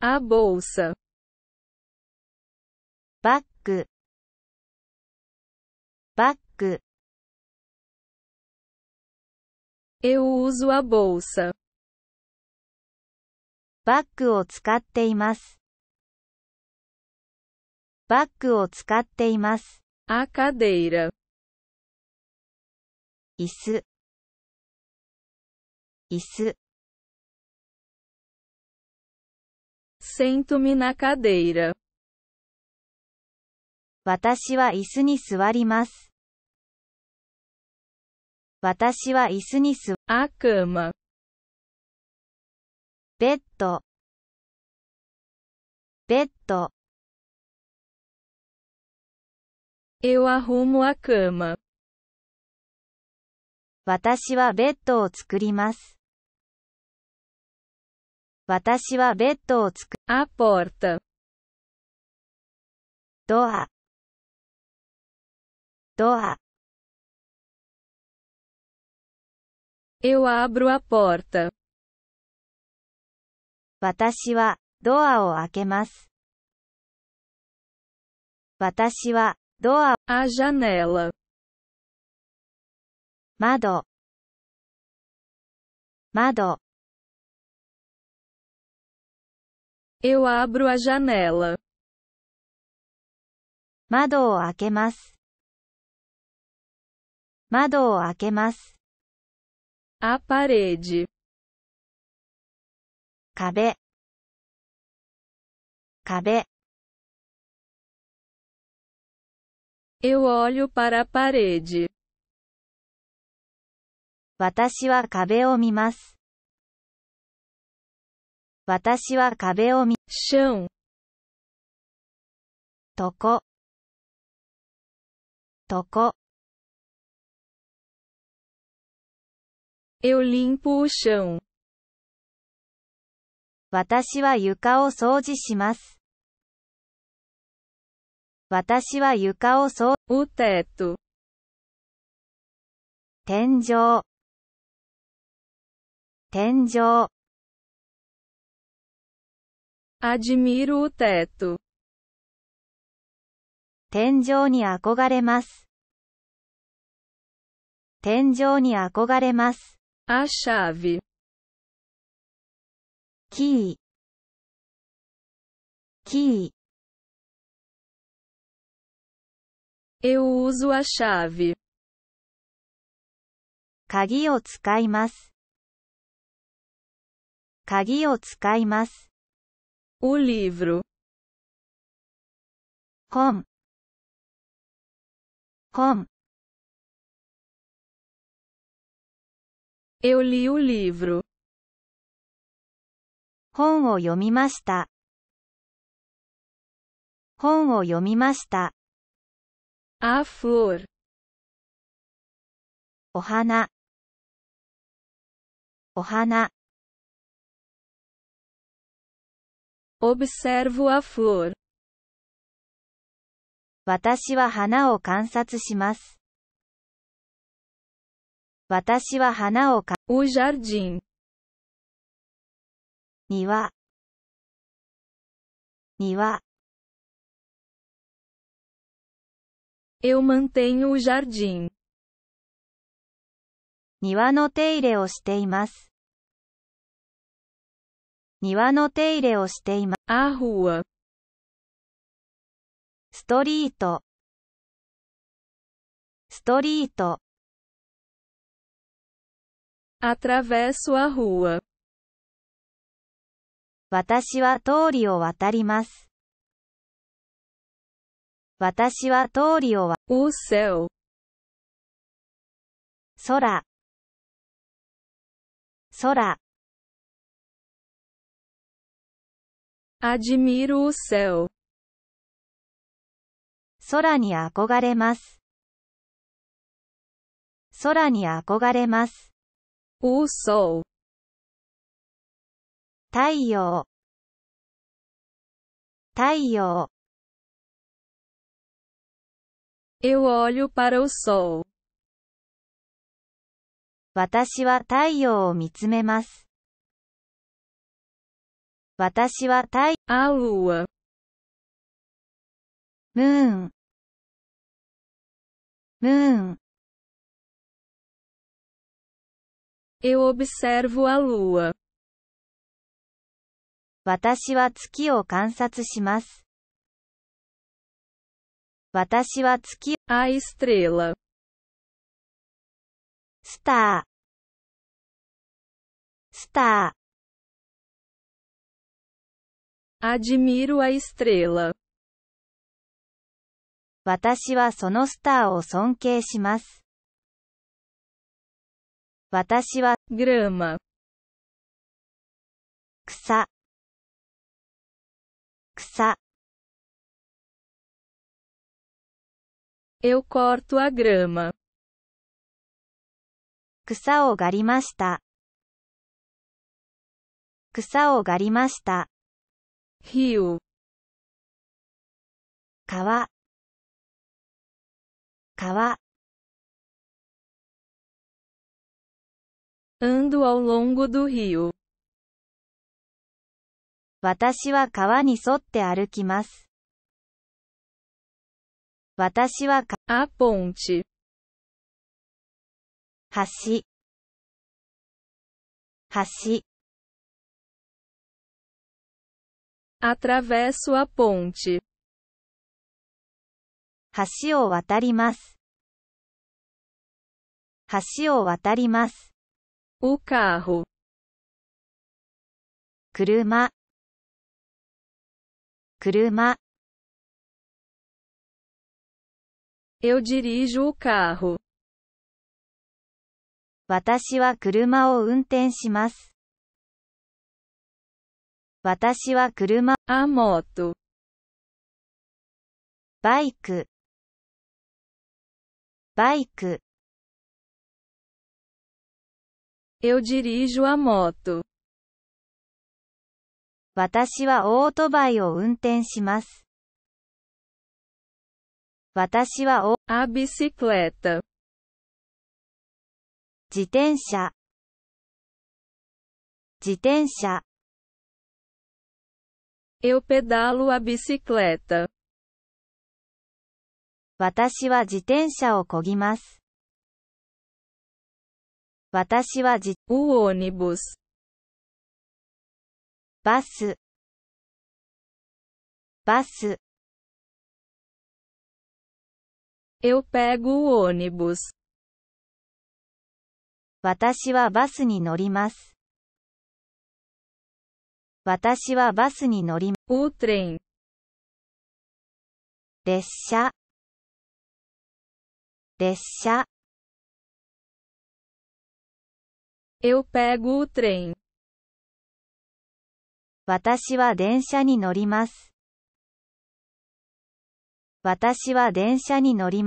A bolsa. Bag. Bag. Eu uso a bolsa. バッグを使っています。バッグを使っています。A cadeira. 椅子椅子私は椅子に座ります。私は椅子に座ります。A c a ベッド。ベッド。Eu r u m o a c a 私はベッドを作ります。私はベッドをつく。アポー r ドア。ドア。Eu abro a porta. 私はドアを開けます。私はドア。A janela. 窓。窓。Eu abro a janela. Mado o akemasu. Mado o akemasu. A parede. Kabe. Kabe. Eu olho para a parede. Watashi wa kabe o mimasu. 私は壁を見、c とこ、とこ、eu limpo o chão, 私は床を掃除します。私は床を掃、o teto, 天井、天井、Admiro o teto. 天井に憧れます。天井に憧れます。A chave. キー。キー。Eu uso a chave. 鍵を使います。鍵を使います。O livro. Com. Com. Eu li o livro. 本を読みました。本を読みました。A flor. お花お花 observo a flor. 私は花を観察します。私は花を観察します。お庭。庭。庭。Eu mantenho o j a r d i 庭の手入れをしています。庭の手入れをしています。あほ u ストリート。ストリート。Atravesso a rua. 私は通りを渡ります。私は通りをわ、おせお。空。空。admiro o c 空に憧れます。空に憧れます。お s o 太陽太陽 Eu olho para o sol. 私は太陽を見つめます。私は太あうわムーンムーン Eu observo a lua. 私は月を観察します。私は月 A estrela. スタースター私はそのスターを尊敬します。私は、グラマ。草。草。Eu corto a 草を刈りました。草を刈りました。rio 川 ando ao longo do rio 私は川に沿って歩きます。私は川、あ、ポンチ。橋、橋。Atravesso a ponte. 橋を渡ります。橋を渡ります。O carro. 車車 Eu dirijo o carro. 私は車を運転します。私は車、あ、も o t バイク、バイク。Eu dirijo a moto. 私はオートバイを運転します。私はお、a bicicleta。自転車、自転車。Eu pedalo a bicicleta. 私は自転車をこぎます。私は自転車をこぎバス。バス。Eu pego o ô n i b u 私はバスに乗ります。私はバスに乗り、o t 列車、列車。Eu pego o trem. 私は電車に乗ります。私は電車に乗ります。